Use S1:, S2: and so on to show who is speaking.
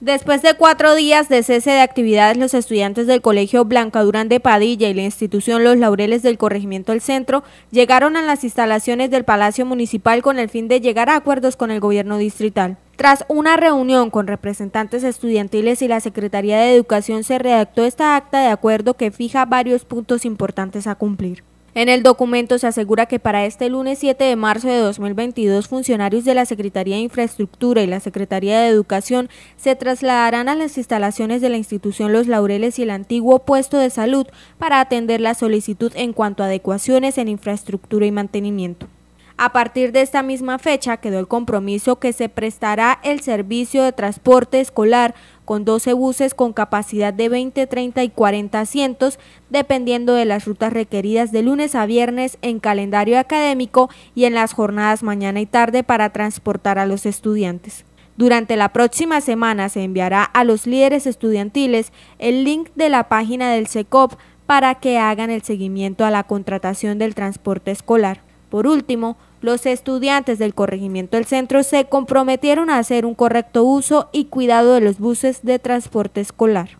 S1: Después de cuatro días de cese de actividades, los estudiantes del Colegio Blanca Durán de Padilla y la institución Los Laureles del Corregimiento del Centro llegaron a las instalaciones del Palacio Municipal con el fin de llegar a acuerdos con el gobierno distrital. Tras una reunión con representantes estudiantiles y la Secretaría de Educación se redactó esta acta de acuerdo que fija varios puntos importantes a cumplir. En el documento se asegura que para este lunes 7 de marzo de 2022 funcionarios de la Secretaría de Infraestructura y la Secretaría de Educación se trasladarán a las instalaciones de la institución Los Laureles y el antiguo puesto de salud para atender la solicitud en cuanto a adecuaciones en infraestructura y mantenimiento. A partir de esta misma fecha quedó el compromiso que se prestará el servicio de transporte escolar con 12 buses con capacidad de 20, 30 y 40 asientos, dependiendo de las rutas requeridas de lunes a viernes en calendario académico y en las jornadas mañana y tarde para transportar a los estudiantes. Durante la próxima semana se enviará a los líderes estudiantiles el link de la página del SECOP para que hagan el seguimiento a la contratación del transporte escolar. Por último, los estudiantes del corregimiento del centro se comprometieron a hacer un correcto uso y cuidado de los buses de transporte escolar.